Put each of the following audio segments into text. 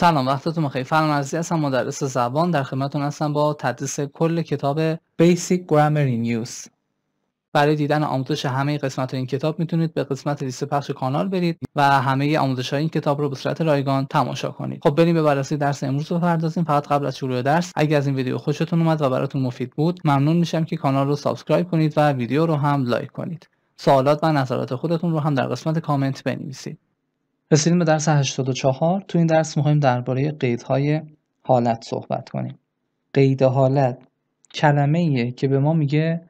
سلام وقتتون بخیر فرمان عزیزی هستم مدرس زبان در خدمتتون هستم با تدریس کل کتاب Basic Grammar in Use برای دیدن آموزش همه قسمت این کتاب میتونید به قسمت لیست پخش کانال برید و همه آموزش های این کتاب رو به صورت رایگان تماشا کنید خب بریم به بررسی درس امروز بپردازیم فقط قبل از شروع درس اگر از این ویدیو خوشتون اومد و براتون مفید بود ممنون میشم که کانال رو سابسکرایب کنید و ویدیو رو هم لایک کنید سوالات و نظرات خودتون رو هم در قسمت کامنت بنویسید رسیدیم به درس 84 تو این درس میخوایم درباره قیدهای حالت صحبت کنیم قید حالت کلمه ایه که به ما میگه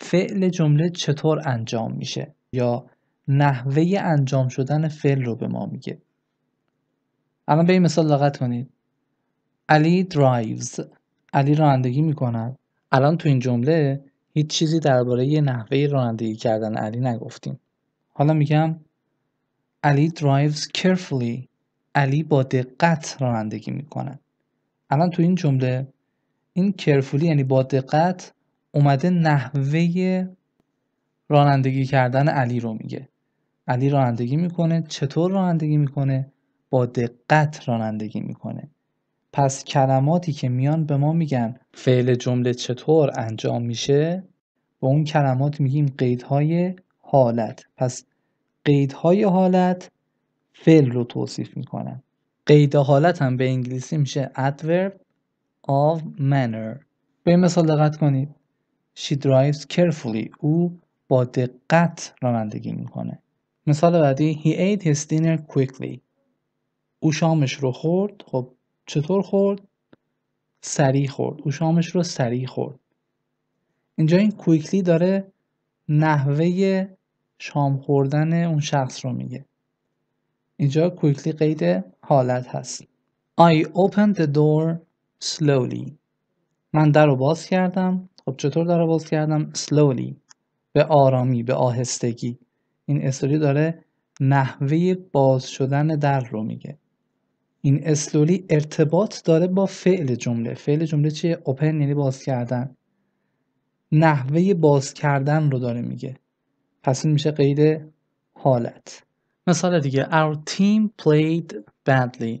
فعل جمله چطور انجام میشه یا نحوه انجام شدن فعل رو به ما میگه الان به این مثال دقت کنید علی درایوز علی رانندگی میکند الان تو این جمله هیچ چیزی درباره نحوه رانندگی کردن علی نگفتیم حالا میگم علی درایوز carefully علی با دقت رانندگی میکنه الان تو این جمله این carefully یعنی با دقت اومده نحوه رانندگی کردن علی رو میگه علی رانندگی میکنه چطور رانندگی میکنه با دقت رانندگی میکنه پس کلماتی که میان به ما میگن فعل جمله چطور انجام میشه به اون کلمات میگیم قیدهای حالت پس قیدهای حالت فعل رو توصیف میکنن قید حالت هم به انگلیسی میشه adverb of manner به این مثال دقت کنید She drives carefully او با دقت رانندگی میکنه مثال بعدی He ate his dinner quickly او شامش رو خورد خب چطور خورد؟ سریع خورد او شامش رو سریع خورد اینجا این کویکلی داره نحوه شام خوردن اون شخص رو میگه اینجا کویکلی قید حالت هست I opened the door slowly من در رو باز کردم خب چطور در رو باز کردم slowly به آرامی به آهستگی این استوری داره نحوه باز شدن در رو میگه این اسلولی ارتباط داره با فعل جمله فعل جمله چیه اوپن یعنی باز کردن نحوه باز کردن رو داره میگه پس این میشه قید حالت مثال دیگه Our team played badly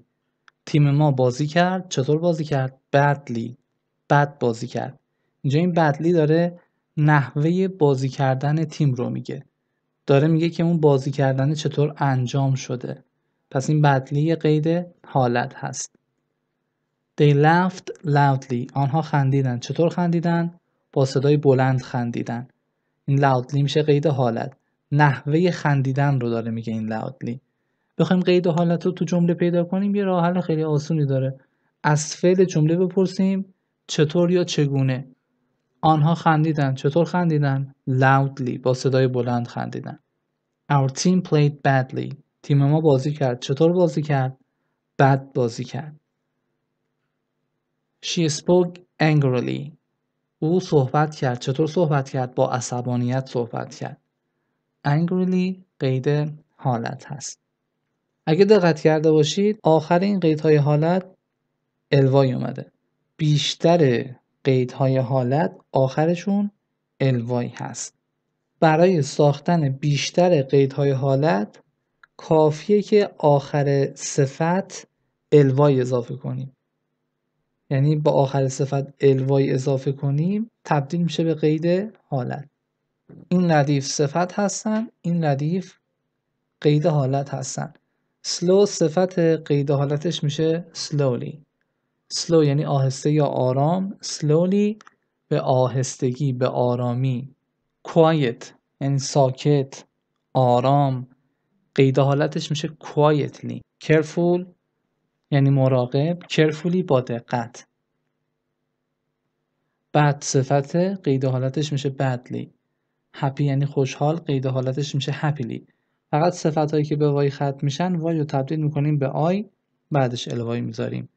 تیم ما بازی کرد چطور بازی کرد؟ badly بد بازی کرد اینجا این بدلی داره نحوه بازی کردن تیم رو میگه داره میگه که اون بازی کردن چطور انجام شده پس این بدلی قید حالت هست They laughed loudly آنها خندیدن چطور خندیدن؟ با صدای بلند خندیدن این لاودلی میشه قید حالت نحوه خندیدن رو داره میگه این لاودلی بخوایم قید حالت رو تو جمله پیدا کنیم یه راه حل خیلی آسونی داره از فعل جمله بپرسیم چطور یا چگونه آنها خندیدن چطور خندیدن loudly با صدای بلند خندیدن our team played badly تیم ما بازی کرد چطور بازی کرد بد بازی کرد she spoke angrily او صحبت کرد چطور صحبت کرد با عصبانیت صحبت کرد انگریلی قید حالت هست اگه دقت کرده باشید آخر این قیدهای حالت الوای اومده بیشتر قیدهای حالت آخرشون الوای هست برای ساختن بیشتر قیدهای حالت کافیه که آخر صفت الوای اضافه کنیم یعنی با آخر صفت الوای اضافه کنیم تبدیل میشه به قید حالت این ردیف صفت هستن این ردیف قید حالت هستن سلو صفت قید حالتش میشه سلولی سلو یعنی آهسته یا آرام سلولی به آهستگی به آرامی quiet یعنی ساکت آرام قید حالتش میشه quietly careful یعنی مراقب کرفولی با دقت بعد صفت قید حالتش میشه بدلی هپی یعنی خوشحال قید حالتش میشه هپیلی فقط صفت هایی که به وای ختم میشن وای رو تبدیل میکنیم به آی بعدش الوای میذاریم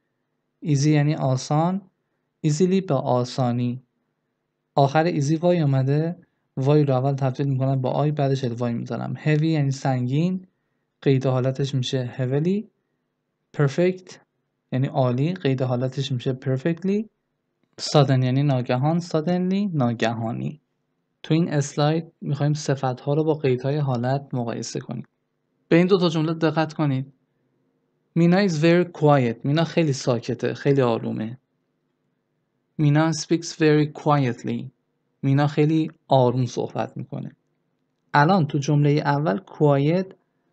ایزی یعنی آسان ایزیلی به آسانی آخر ایزی وای آمده وای رو اول تبدیل میکنم به آی بعدش الوای میذارم هوی یعنی سنگین قید حالتش میشه هولی perfect یعنی عالی قید حالتش میشه perfectly sudden یعنی ناگهان suddenly ناگهانی تو این اسلاید میخوایم صفت ها رو با قیدهای های حالت مقایسه کنیم به این دو تا جمله دقت کنید مینا is very quiet مینا خیلی ساکته خیلی آرومه مینا speaks very quietly مینا خیلی آروم صحبت میکنه الان تو جمله اول quiet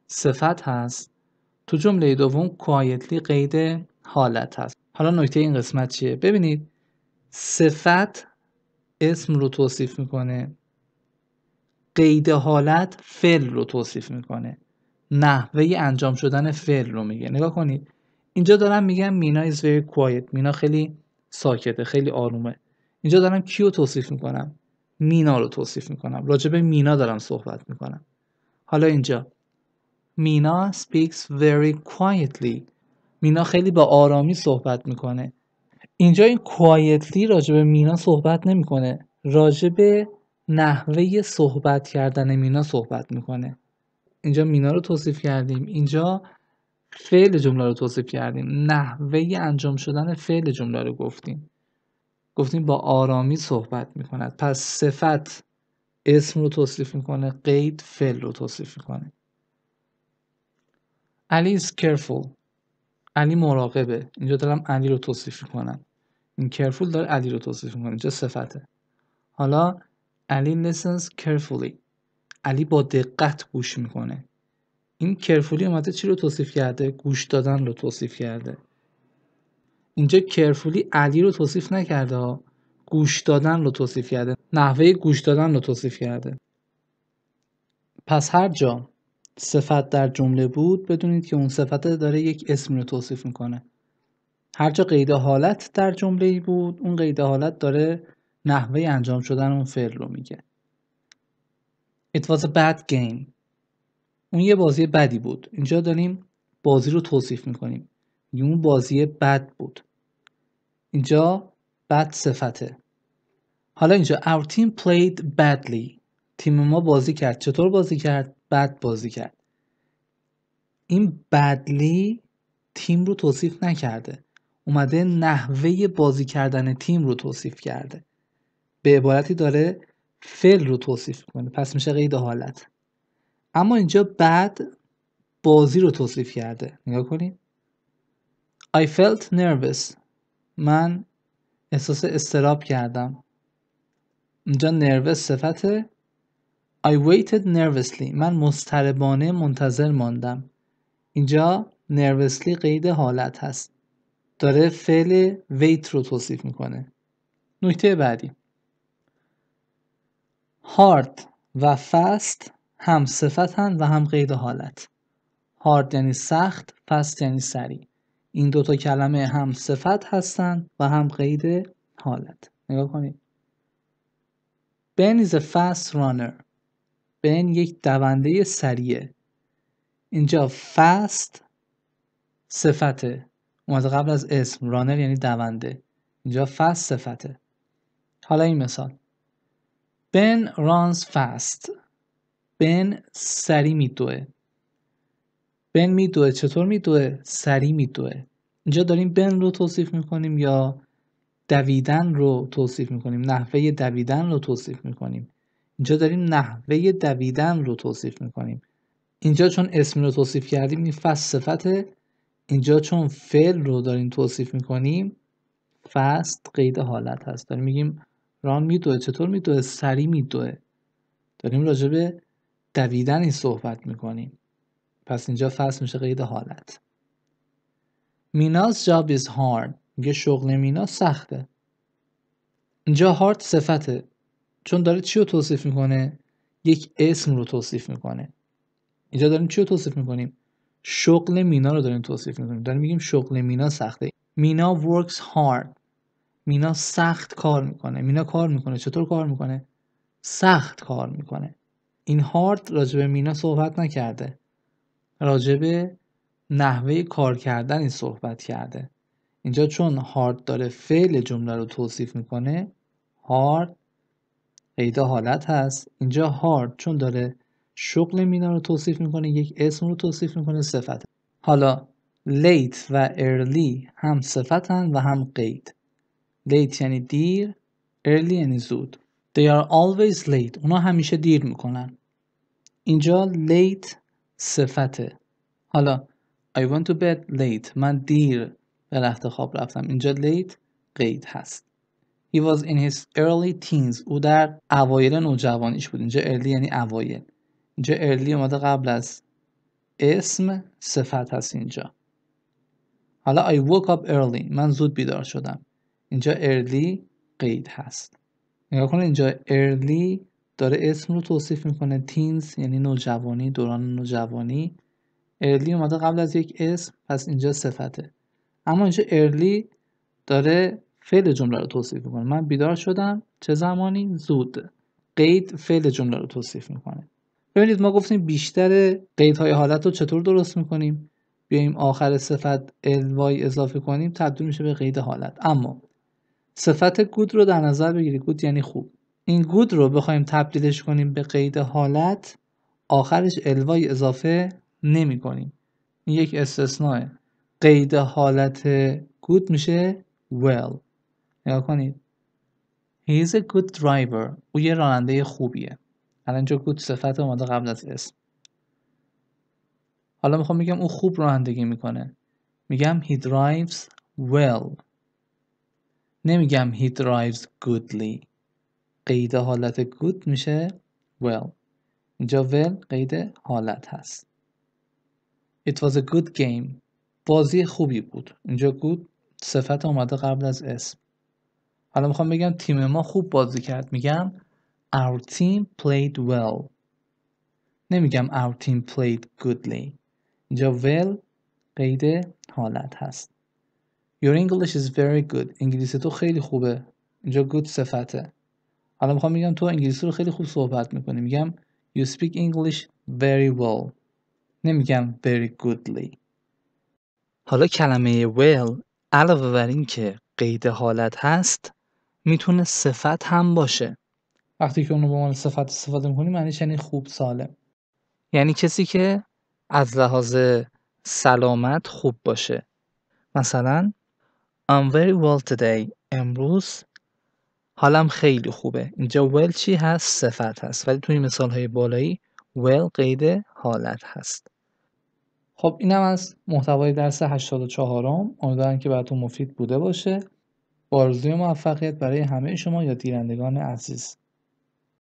صفت هست تو جمله دوم کوایتلی قید حالت هست حالا نکته این قسمت چیه ببینید صفت اسم رو توصیف میکنه قید حالت فعل رو توصیف میکنه نحوه انجام شدن فعل رو میگه نگاه کنید اینجا دارم میگم مینا is very quiet مینا خیلی ساکته خیلی آرومه اینجا دارم کیو توصیف میکنم مینا رو توصیف میکنم راجب مینا دارم صحبت میکنم حالا اینجا مینا speaks very quietly مینا خیلی با آرامی صحبت میکنه اینجا این quietly راجب مینا صحبت نمیکنه راجب نحوه صحبت کردن مینا صحبت میکنه اینجا مینا رو توصیف کردیم اینجا فعل جمله رو توصیف کردیم نحوه انجام شدن فعل جمله رو گفتیم گفتیم با آرامی صحبت میکند پس صفت اسم رو توصیف میکنه قید فعل رو توصیف میکنه علی is careful علی مراقبه اینجا دارم علی رو توصیف میکنم این careful داره علی رو توصیف میکنه اینجا صفته حالا علی listens carefully علی با دقت گوش میکنه این carefully اومده چی رو توصیف کرده گوش دادن رو توصیف کرده اینجا carefully علی رو توصیف نکرده ها گوش دادن رو توصیف کرده نحوه گوش دادن رو توصیف کرده پس هر جا صفت در جمله بود بدونید که اون صفت داره یک اسم رو توصیف میکنه جا قید حالت در جمله بود اون قید حالت داره نحوه انجام شدن اون فعل رو میگه It was a bad game اون یه بازی بدی بود اینجا داریم بازی رو توصیف میکنیم یعنی اون بازی بد بود اینجا بد صفته حالا اینجا our team played badly تیم ما بازی کرد چطور بازی کرد بد بازی کرد این بدلی تیم رو توصیف نکرده اومده نحوه بازی کردن تیم رو توصیف کرده به عبارتی داره فعل رو توصیف میکنه پس میشه قید حالت اما اینجا بعد بازی رو توصیف کرده نگاه کنید I felt nervous من احساس استراب کردم اینجا nervous صفته I waited nervously من مضطربانه منتظر ماندم اینجا nervously قید حالت هست داره فعل wait رو توصیف میکنه نکته بعدی hard و fast هم صفتن و هم قید حالت hard یعنی سخت fast یعنی سریع این دوتا کلمه هم صفت هستند و هم قید حالت نگاه کنید Ben is a fast runner بن یک دونده سریه اینجا فست صفته اومده قبل از اسم رانر یعنی دونده اینجا فست صفته حالا این مثال بن رانز فست بن سری میدوه بن میدوه چطور میدوه سری میدوه اینجا داریم بن رو توصیف میکنیم یا دویدن رو توصیف میکنیم نحوه دویدن رو توصیف میکنیم اینجا داریم نحوه دویدن رو توصیف میکنیم اینجا چون اسم رو توصیف کردیم این فصل صفته اینجا چون فعل رو داریم توصیف میکنیم فست قید حالت هست داریم میگیم ران میدوه چطور میدوه سری میدوه داریم راجع به دویدن این صحبت میکنیم پس اینجا فست میشه قید حالت میناز جاب هارد hard میگه شغل مینا سخته اینجا هارد صفته چون داره چی رو توصیف میکنه یک اسم رو توصیف میکنه اینجا داریم چی رو توصیف میکنیم شغل مینا رو داریم توصیف میکنیم داریم میگیم شغل مینا سخته مینا ورکس هارد مینا سخت کار میکنه مینا کار میکنه چطور کار میکنه سخت کار میکنه این هارد راجب مینا صحبت نکرده راجب نحوه کار کردن این صحبت کرده اینجا چون هارد داره فعل جمله رو توصیف میکنه هارد پیدا حالت هست اینجا هارد چون داره شغل مینا رو توصیف میکنه یک اسم رو توصیف میکنه صفت حالا لیت و ارلی هم صفتن و هم قید لیت یعنی دیر ارلی یعنی زود They are always late اونا همیشه دیر میکنن اینجا late صفته حالا I went to bed late من دیر به رخت خواب رفتم اینجا late قید هست He was in his early teens. او در اوایل نوجوانیش بود. اینجا early یعنی اوایل. اینجا early اومده قبل از اسم صفت هست اینجا. حالا I woke up early. من زود بیدار شدم. اینجا early قید هست. نگاه کنید اینجا early داره اسم رو توصیف میکنه تینز یعنی نوجوانی دوران نوجوانی ارلی اومده قبل از یک اسم پس اینجا صفته اما اینجا ارلی داره فعل جمله رو توصیف میکنه من بیدار شدم چه زمانی زود قید فعل جمله رو توصیف میکنه ببینید ما گفتیم بیشتر قیدهای حالت رو چطور درست میکنیم بیایم آخر صفت الوای اضافه کنیم تبدیل میشه به قید حالت اما صفت گود رو در نظر بگیرید گود یعنی خوب این گود رو بخوایم تبدیلش کنیم به قید حالت آخرش الوای اضافه نمی کنیم این یک استثناء قید حالت گود میشه well نگاه کنید He is a good driver او یه راننده خوبیه الان اینجا good صفت اومده قبل از اسم حالا میخوام بگم او خوب رانندگی میکنه میگم he drives well نمیگم he drives goodly قید حالت good میشه well اینجا well قید حالت هست It was a good game بازی خوبی بود اینجا good صفت اومده قبل از اسم حالا میخوام بگم تیم ما خوب بازی کرد میگم our team played well نمیگم our team played goodly اینجا well قید حالت هست Your English is very good انگلیسی تو خیلی خوبه اینجا good صفته حالا میخوام میگم تو انگلیسی رو خیلی خوب صحبت میکنی میگم You speak English very well نمیگم very goodly حالا کلمه well علاوه بر اینکه که قید حالت هست میتونه صفت هم باشه وقتی که اونو به عنوان صفت استفاده میکنی معنیش یعنی خوب سالم یعنی کسی که از لحاظ سلامت خوب باشه مثلا I'm very well today امروز حالم خیلی خوبه اینجا well چی هست صفت هست ولی توی مثال های بالایی well قید حالت هست خب اینم از محتوای درس 84 م امیدوارم که براتون مفید بوده باشه آرزوی موفقیت برای همه شما یادگیرندگان عزیز